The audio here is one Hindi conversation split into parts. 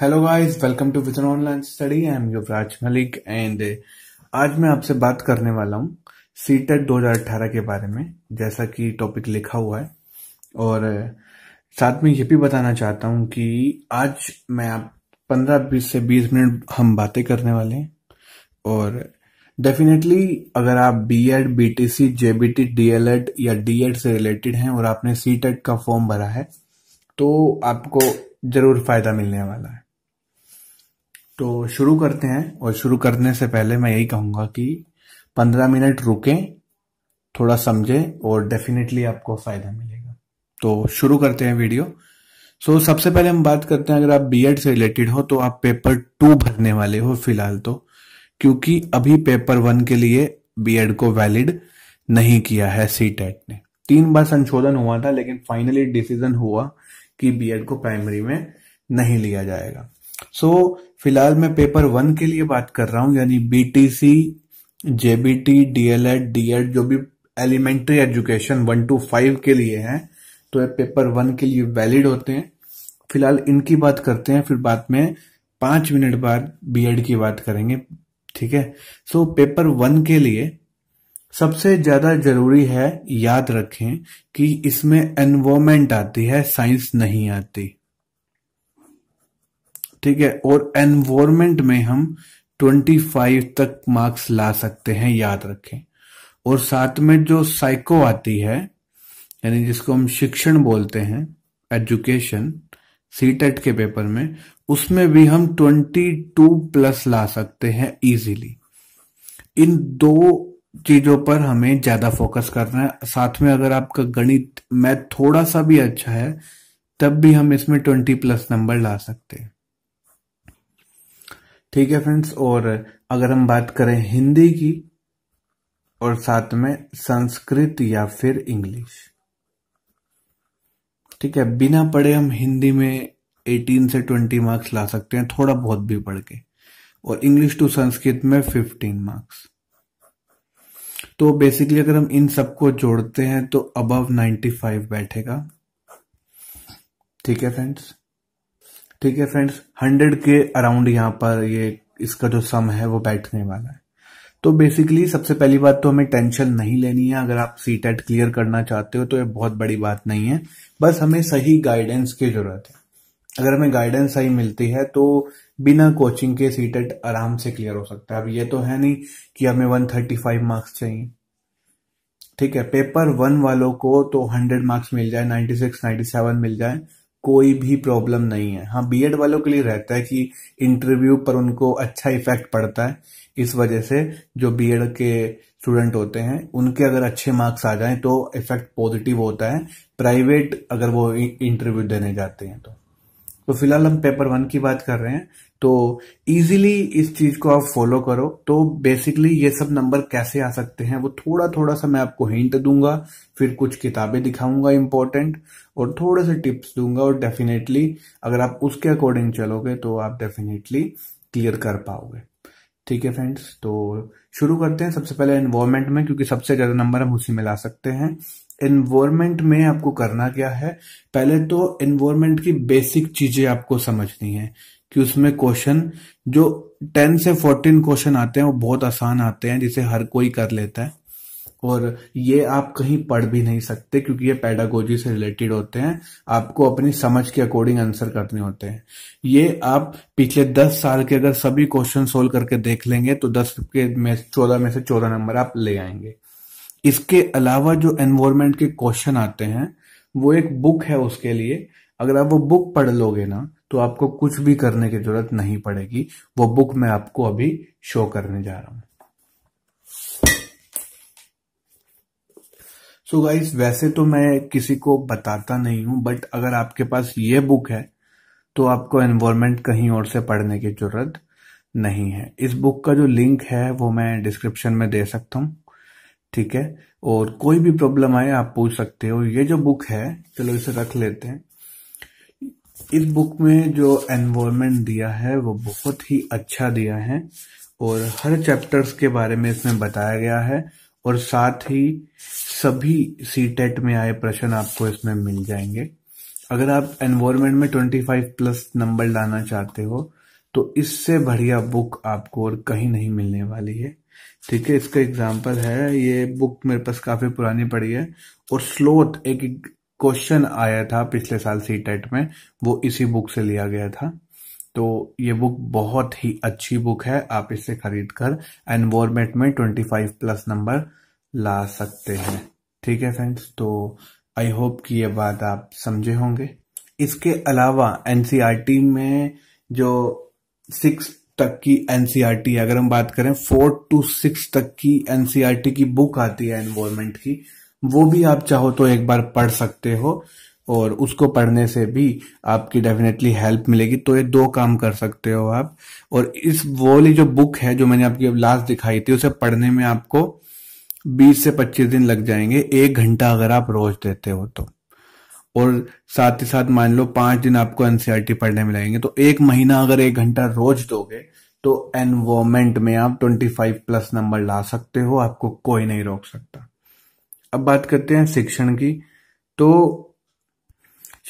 hello guys welcome to vision online study I am Yuvraj Malik and आज मैं आपसे बात करने वाला हूँ सी टेट e दो के बारे में जैसा कि टॉपिक लिखा हुआ है और uh, साथ में ये भी बताना चाहता हूँ कि आज मैं आप पंद्रह बीस से बीस मिनट हम बातें करने वाले हैं और डेफिनेटली अगर आप B Ed B T C J B T D El Ed या डी एड से रिलेटेड हैं और आपने सी टेट e का फॉर्म भरा है तो आपको जरूर फायदा मिलने वाला है तो शुरू करते हैं और शुरू करने से पहले मैं यही कहूंगा कि पंद्रह मिनट रुकें थोड़ा समझें और डेफिनेटली आपको फ़ायदा मिलेगा तो शुरू करते हैं वीडियो सो so, सबसे पहले हम बात करते हैं अगर आप बीएड से रिलेटेड हो तो आप पेपर टू भरने वाले हो फिलहाल तो क्योंकि अभी पेपर वन के लिए बीएड को वैलिड नहीं किया है सी टेट e ने तीन बार संशोधन हुआ था लेकिन फाइनली डिसीजन हुआ कि बीएड को प्राइमरी में नहीं लिया जाएगा सो so, फिलहाल मैं पेपर वन के लिए बात कर रहा हूँ यानी बीटीसी जेबीटी डीएलएड डीएड जो भी elementary education one two five के लिए है तो ये पेपर वन के लिए वैलिड होते हैं फिलहाल इनकी बात करते हैं फिर बाद में पांच मिनट बाद बीएड की बात करेंगे ठीक है सो पेपर वन के लिए सबसे ज्यादा जरूरी है याद रखें कि इसमें एनवोमेंट आती है साइंस नहीं आती ठीक है और एनवायरमेंट में हम 25 तक मार्क्स ला सकते हैं याद रखें और साथ में जो साइको आती है यानी जिसको हम शिक्षण बोलते हैं एजुकेशन सी e के पेपर में उसमें भी हम 22 प्लस ला सकते हैं इजीली इन दो चीजों पर हमें ज्यादा फोकस करना है साथ में अगर आपका गणित मैथ थोड़ा सा भी अच्छा है तब भी हम इसमें 20 प्लस नंबर ला सकते हैं ठीक है फ्रेंड्स और अगर हम बात करें हिंदी की और साथ में संस्कृत या फिर इंग्लिश ठीक है बिना पढ़े हम हिंदी में 18 से 20 मार्क्स ला सकते हैं थोड़ा बहुत भी पढ़ के और इंग्लिश टू संस्कृत में 15 मार्क्स तो बेसिकली अगर हम इन सबको जोड़ते हैं तो अबव 95 बैठेगा ठीक है फ्रेंड्स ठीक है फ्रेंड्स हंड्रेड के अराउंड यहाँ पर ये इसका जो सम है वो बैठने वाला है तो बेसिकली सबसे पहली बात तो हमें टेंशन नहीं लेनी है अगर आप सी टेट क्लियर करना चाहते हो तो ये बहुत बड़ी बात नहीं है बस हमें सही गाइडेंस की जरूरत है अगर हमें गाइडेंस सही मिलती है तो बिना कोचिंग के सी टेट आराम से क्लियर हो सकता है अब ये तो है नहीं कि हमें 135 मार्क्स चाहिए ठीक है पेपर वन वालों को तो 100 मार्क्स मिल जाए 96, 97 मिल जाए कोई भी प्रॉब्लम नहीं है हाँ बीएड वालों के लिए रहता है कि इंटरव्यू पर उनको अच्छा इफेक्ट पड़ता है इस वजह से जो बीएड के स्टूडेंट होते हैं उनके अगर अच्छे मार्क्स आ जाएं तो इफेक्ट पॉजिटिव होता है प्राइवेट अगर वो इंटरव्यू देने जाते हैं तो तो फिलहाल हम पेपर वन की बात कर रहे हैं तो इजीली इस चीज को आप फॉलो करो तो बेसिकली ये सब नंबर कैसे आ सकते हैं वो थोड़ा थोड़ा सा मैं आपको हिंट दूंगा फिर कुछ किताबें दिखाऊंगा इंपॉर्टेंट और थोड़े से टिप्स दूंगा और डेफिनेटली अगर आप उसके अकॉर्डिंग चलोगे तो आप डेफिनेटली क्लियर कर पाओगे ठीक है फ्रेंड्स तो शुरू करते हैं सबसे पहले इन्वायरमेंट में क्योंकि सबसे ज्यादा नंबर हम उसी में ला सकते हैं एनवायरमेंट में आपको करना क्या है पहले तो एनवायरमेंट की बेसिक चीजें आपको समझनी है कि उसमें क्वेश्चन जो टेन से फोर्टीन क्वेश्चन आते हैं वो बहुत आसान आते हैं जिसे हर कोई कर लेता है और ये आप कहीं पढ़ भी नहीं सकते क्योंकि ये पैडागोजी से रिलेटेड होते हैं आपको अपनी समझ के अकॉर्डिंग आंसर करने होते हैं ये आप पिछले दस साल के अगर सभी क्वेश्चन सोल्व करके देख लेंगे तो दस के में चौदह में से चौदह नंबर आप ले आएंगे इसके अलावा जो एनवायरमेंट के क्वेश्चन आते हैं वो एक बुक है उसके लिए अगर आप वो बुक पढ़ लोगे ना तो आपको कुछ भी करने की जरूरत नहीं पड़ेगी वो बुक मैं आपको अभी शो करने जा रहा हूं सो so गाइस वैसे तो मैं किसी को बताता नहीं हूं बट अगर आपके पास ये बुक है तो आपको एनवायरमेंट कहीं और से पढ़ने की जरूरत नहीं है इस बुक का जो लिंक है वो मैं डिस्क्रिप्शन में दे सकता हूं ठीक है और कोई भी प्रॉब्लम आए आप पूछ सकते हो ये जो बुक है चलो इसे रख लेते हैं इस बुक में जो एनवायरमेंट दिया है वो बहुत ही अच्छा दिया है और हर चैप्टर्स के बारे में इसमें बताया गया है और साथ ही सभी सी e में आए प्रश्न आपको इसमें मिल जाएंगे अगर आप एनवायरमेंट में 25 प्लस नंबर लाना चाहते हो तो इससे बढ़िया बुक आपको और कहीं नहीं मिलने वाली है ठीक है इसका एग्जाम्पल है ये बुक मेरे पास काफ़ी पुरानी पड़ी है और स्लोथ एक क्वेश्चन आया था पिछले साल सी टेट e में वो इसी बुक से लिया गया था तो ये बुक बहुत ही अच्छी बुक है आप इसे खरीद कर एनवॉरमेंट में 25 प्लस नंबर ला सकते हैं ठीक है फ्रेंड्स तो आई होप कि ये बात आप समझे होंगे इसके अलावा एनसीईआरटी e में जो सिक्स तक की एनसीईआरटी e अगर हम बात करें फोर्थ टू सिक्स तक की एनसीईआरटी की बुक आती है एनवायरमेंट की वो भी आप चाहो तो एक बार पढ़ सकते हो और उसको पढ़ने से भी आपकी डेफिनेटली हेल्प मिलेगी तो ये दो काम कर सकते हो आप और इस वाली जो बुक है जो मैंने आपकी लास्ट दिखाई थी उसे पढ़ने में आपको 20 से 25 दिन लग जाएंगे एक घंटा अगर आप रोज देते हो तो और साथ ही साथ मान लो पांच दिन आपको एनसीआरटी पढ़ने में लगेंगे तो एक महीना अगर एक घंटा रोज दोगे तो एनवोमेंट में आप 25 प्लस नंबर ला सकते हो आपको कोई नहीं रोक सकता अब बात करते हैं शिक्षण की तो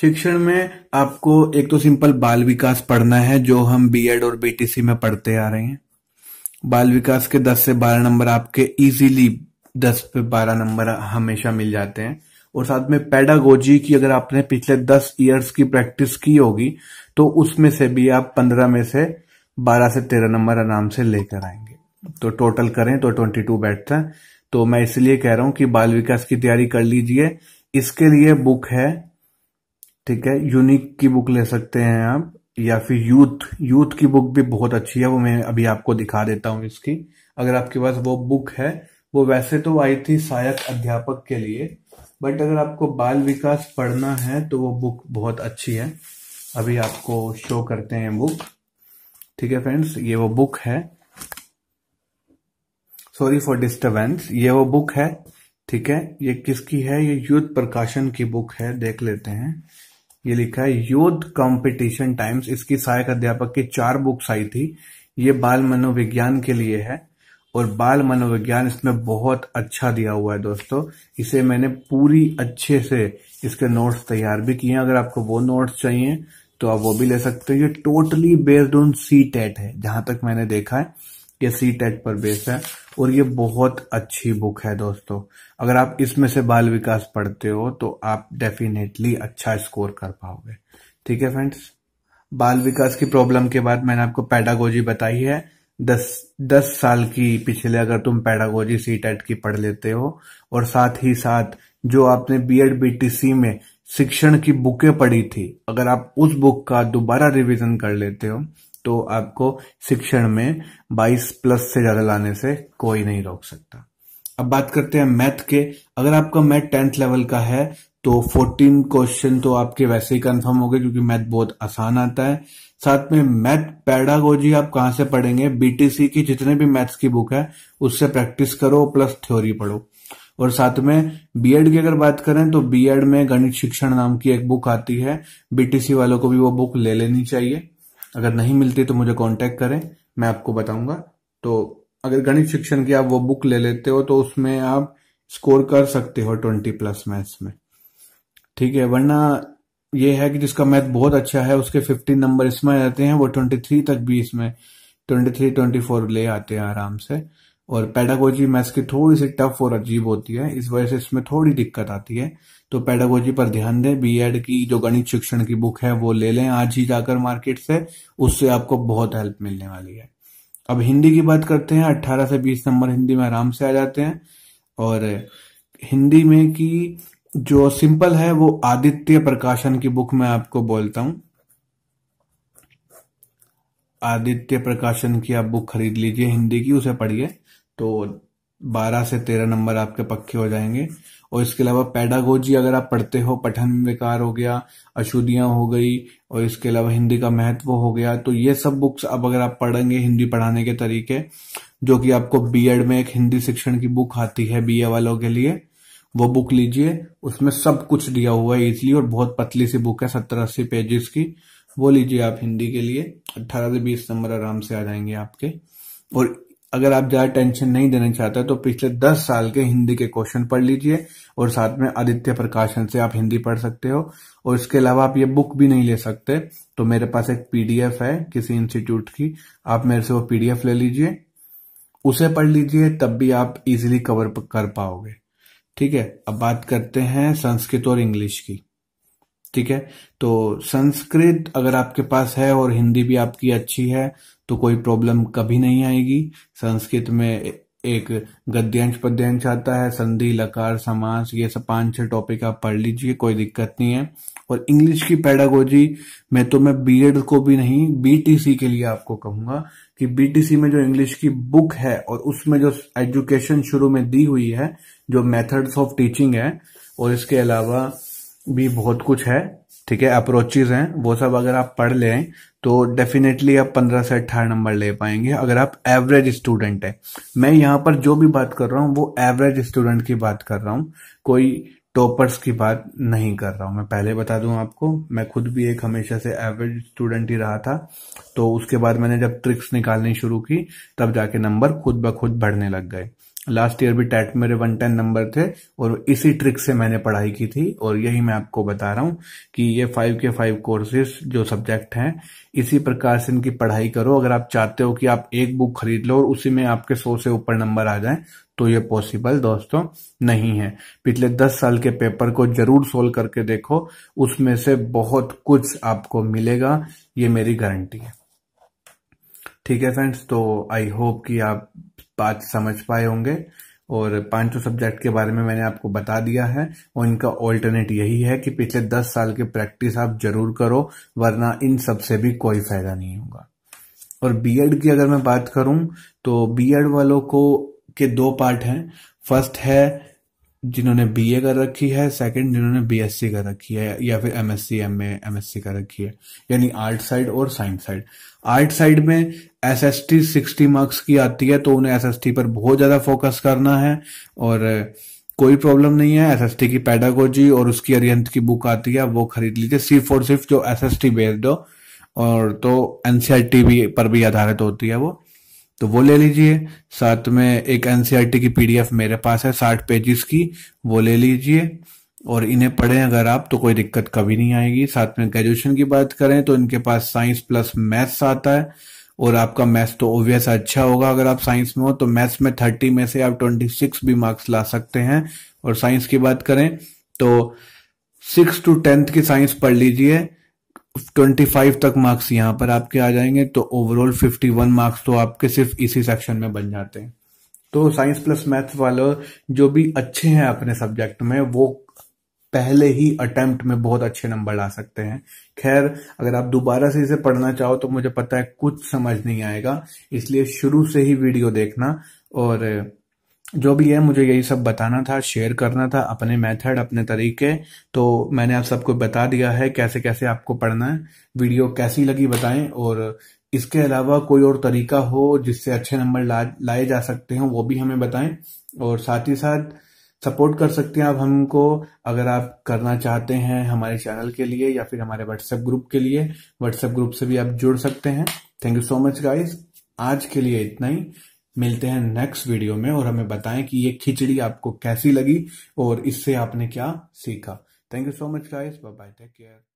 शिक्षण में आपको एक तो सिंपल बाल विकास पढ़ना है जो हम बीएड और बीटीसी में पढ़ते आ रहे हैं बाल विकास के 10 से 12 नंबर आपके इजीली 10 पे 12 नंबर हमेशा मिल जाते हैं और साथ में पेडागोजी की अगर आपने पिछले 10 इयर्स की प्रैक्टिस की होगी तो उसमें से भी आप 15 में से 12 से 13 नंबर आराम से लेकर आएंगे तो टोटल करें तो 22 बैठता है तो मैं इसलिए कह रहा हूं कि बाल विकास की तैयारी कर लीजिए इसके लिए बुक है ठीक है यूनिक की बुक ले सकते हैं आप या फिर यूथ यूथ की बुक भी बहुत अच्छी है वो मैं अभी आपको दिखा देता हूं इसकी अगर आपके पास वो बुक है वो वैसे तो आई थी सहायक अध्यापक के लिए बट अगर आपको बाल विकास पढ़ना है तो वो बुक बहुत अच्छी है अभी आपको शो करते हैं बुक ठीक है फ्रेंड्स ये वो बुक है सॉरी फॉर डिस्टर्बेंस ये वो बुक है ठीक है ये किसकी है ये युद्ध प्रकाशन की बुक है देख लेते हैं ये लिखा है युद्ध कंपटीशन टाइम्स इसकी सहायक अध्यापक की चार बुक्स आई थी ये बाल मनोविज्ञान के लिए है और बाल मनोविज्ञान इसमें बहुत अच्छा दिया हुआ है दोस्तों इसे मैंने पूरी अच्छे से इसके नोट्स तैयार भी किए अगर आपको वो नोट्स चाहिए तो आप वो भी ले सकते हो ये totally based on C TET है जहां तक मैंने देखा है ये सी टेट e पर बेस्ड है और ये बहुत अच्छी बुक है दोस्तों अगर आप इसमें से बाल विकास पढ़ते हो तो आप डेफिनेटली अच्छा स्कोर कर पाओगे ठीक है फ्रेंड्स बाल विकास की प्रॉब्लम के बाद मैंने आपको पैडागोजी बताई है दस दस साल की पिछले अगर तुम पैडागोजी सी टेट की पढ़ लेते हो और साथ ही साथ जो आपने B Ed B T C में शिक्षण की बुकें पढ़ी थी अगर आप उस बुक का दोबारा रिवीजन कर लेते हो तो आपको शिक्षण में 22 प्लस से ज्यादा लाने से कोई नहीं रोक सकता अब बात करते हैं मैथ के अगर आपका मैथ टेंथ लेवल का है तो 14 क्वेश्चन तो आपके वैसे ही कंफर्म हो गए क्योंकि मैथ बहुत आसान आता है साथ में मैथ पैडागोजी आप कहाँ से पढ़ेंगे बीटीसी की जितने भी मैथ्स की बुक है उससे प्रैक्टिस करो प्लस थ्योरी पढ़ो और साथ में बीएड की अगर बात करें तो बीएड में गणित शिक्षण नाम की एक बुक आती है बीटीसी वालों को भी वो बुक ले लेनी चाहिए अगर नहीं मिलती तो मुझे कांटेक्ट करें मैं आपको बताऊंगा तो अगर गणित शिक्षण की आप वो बुक ले लेते हो तो उसमें आप स्कोर कर सकते हो ट्वेंटी प्लस मैथ्स में ठीक है वरना ये है कि जिसका मैथ बहुत अच्छा है उसके फिफ्टीन नंबर इसमें आ जाते हैं वो ट्वेंटी थ्री तक भी इसमें ट्वेंटी थ्री ट्वेंटी फोर ले आते हैं आराम से और पैडागोजी मैथ्स की थोड़ी सी टफ और अजीब होती है इस वजह से इसमें थोड़ी दिक्कत आती है तो पैडागोजी पर ध्यान दें बीएड की जो गणित शिक्षण की बुक है वो ले लें आज ही जाकर मार्केट से उससे आपको बहुत हेल्प मिलने वाली है अब हिंदी की बात करते हैं अट्ठारह से बीस नंबर हिंदी में आराम से आ जाते हैं और हिंदी में की जो सिंपल है वो आदित्य प्रकाशन की बुक में आपको बोलता हूं आदित्य प्रकाशन की आप बुक खरीद लीजिए हिंदी की उसे पढ़िए तो 12 से 13 नंबर आपके पक्के हो जाएंगे और इसके अलावा पैडागोजी अगर आप पढ़ते हो पठन विकार हो गया अशुद्धियां हो गई और इसके अलावा हिंदी का महत्व हो गया तो ये सब बुक्स अब अगर आप पढ़ेंगे हिंदी पढ़ाने के तरीके जो कि आपको बीएड में एक हिंदी शिक्षण की बुक आती है बीए वालों के लिए वो बुक लीजिए उसमें सब कुछ दिया हुआ है इजली और बहुत पतली सी बुक है सत्तर अस्सी पेजेस की वो लीजिए आप हिंदी के लिए अट्ठारह से बीस नंबर आराम से आ जाएंगे आपके और अगर आप ज़्यादा टेंशन नहीं देना चाहते तो पिछले दस साल के हिंदी के क्वेश्चन पढ़ लीजिए और साथ में आदित्य प्रकाशन से आप हिंदी पढ़ सकते हो और इसके अलावा आप ये बुक भी नहीं ले सकते तो मेरे पास एक पीडीएफ है किसी इंस्टीट्यूट की आप मेरे से वो पीडीएफ ले लीजिए उसे पढ़ लीजिए तब भी आप इजिली कवर कर पाओगे ठीक है अब बात करते हैं संस्कृत और इंग्लिश की ठीक है तो संस्कृत अगर आपके पास है और हिंदी भी आपकी अच्छी है तो कोई प्रॉब्लम कभी नहीं आएगी संस्कृत में एक गद्यांश पद्यांश आता है संधि लकार समास ये सब पांच छह टॉपिक आप पढ़ लीजिए कोई दिक्कत नहीं है और इंग्लिश की पैडागोजी में तो मैं बीएड को भी नहीं बीटीसी के लिए आपको कहूंगा कि बीटीसी में जो इंग्लिश की बुक है और उसमें जो एजुकेशन शुरू में दी हुई है जो मेथड्स ऑफ टीचिंग है और इसके अलावा भी बहुत कुछ है ठीक है अप्रोचेज हैं वो सब अगर आप पढ़ लें तो डेफिनेटली आप पंद्रह से अट्ठारह नंबर ले पाएंगे अगर आप एवरेज स्टूडेंट हैं मैं यहां पर जो भी बात कर रहा हूँ वो एवरेज स्टूडेंट की बात कर रहा हूं कोई टॉपर्स की बात नहीं कर रहा हूं मैं पहले बता दूं आपको मैं खुद भी एक हमेशा से एवरेज स्टूडेंट ही रहा था तो उसके बाद मैंने जब ट्रिक्स निकालनी शुरू की तब जाके नंबर खुद ब खुद बढ़ने लग गए लास्ट ईयर भी टैट मेरे वन टेन नंबर थे और इसी ट्रिक से मैंने पढ़ाई की थी और यही मैं आपको बता रहा हूं कि ये फाइव के फाइव कोर्सेज जो सब्जेक्ट हैं इसी प्रकार से इनकी पढ़ाई करो अगर आप चाहते हो कि आप एक बुक खरीद लो और उसी में आपके सौ से ऊपर नंबर आ जाए तो ये पॉसिबल दोस्तों नहीं है पिछले दस साल के पेपर को जरूर सोल्व करके देखो उसमें से बहुत कुछ आपको मिलेगा ये मेरी गारंटी है ठीक है फ्रेंड्स तो आई होप कि आप बात समझ पाए होंगे और पांचों सब्जेक्ट के बारे में मैंने आपको बता दिया है और इनका ऑल्टरनेट यही है कि पिछले दस साल के प्रैक्टिस आप जरूर करो वरना इन सब से भी कोई फायदा नहीं होगा और बीएड की अगर मैं बात करूं तो बीएड वालों को के दो पार्ट हैं फर्स्ट है जिन्होंने बीए कर रखी है सेकंड जिन्होंने बीएससी कर रखी है या फिर एमएससी एमए एमएससी कर रखी है यानी आर्ट साइड और साइंस साइड आर्ट साइड में S S T sixty marks की आती है तो उन्हें एस एस टी पर बहुत ज्यादा फोकस करना है और कोई प्रॉब्लम नहीं है एस एस टी की पैडागोजी और उसकी अरियंत की बुक आती है वो खरीद लीजिए सी फोर सिर्फ जो एस एस टी बेस्ड हो और तो एनसीआर भी पर भी आधारित होती है वो तो वो ले लीजिए साथ में एक एनसीईआरटी e की पीडीएफ मेरे पास है साठ पेजेस की वो ले लीजिए और इन्हें पढ़ें अगर आप तो कोई दिक्कत कभी नहीं आएगी साथ में ग्रेजुएशन की बात करें तो इनके पास साइंस प्लस मैथ्स आता है और आपका मैथ्स तो ओबियस अच्छा होगा अगर आप साइंस में हो तो मैथ्स में थर्टी में से आप ट्वेंटी सिक्स भी मार्क्स ला सकते हैं और साइंस की बात करें तो सिक्स टू टेंथ की साइंस पढ़ लीजिए 25 तक मार्क्स यहां पर आपके आ जाएंगे तो ओवरऑल 51 मार्क्स तो आपके सिर्फ इसी सेक्शन में बन जाते हैं तो साइंस प्लस मैथ्स वाले जो भी अच्छे हैं अपने सब्जेक्ट में वो पहले ही अटेम्प्ट में बहुत अच्छे नंबर ला सकते हैं खैर अगर आप दोबारा से इसे पढ़ना चाहो तो मुझे पता है कुछ समझ नहीं आएगा इसलिए शुरू से ही वीडियो देखना और जो भी है मुझे यही सब बताना था शेयर करना था अपने मेथड अपने तरीके तो मैंने आप सबको बता दिया है कैसे कैसे आपको पढ़ना है वीडियो कैसी लगी बताएं और इसके अलावा कोई और तरीका हो जिससे अच्छे नंबर ला, लाए जा सकते हो वो भी हमें बताएं और साथ ही साथ सपोर्ट कर सकते हैं आप हमको अगर आप करना चाहते हैं हमारे चैनल के लिए या फिर हमारे व्हाट्सएप ग्रुप के लिए व्हाट्सएप ग्रुप से भी आप जुड़ सकते हैं thank you so much guys आज के लिए इतना ही मिलते हैं नेक्स्ट वीडियो में और हमें बताएं कि ये खिचड़ी आपको कैसी लगी और इससे आपने क्या सीखा thank you so much guys bye bye take care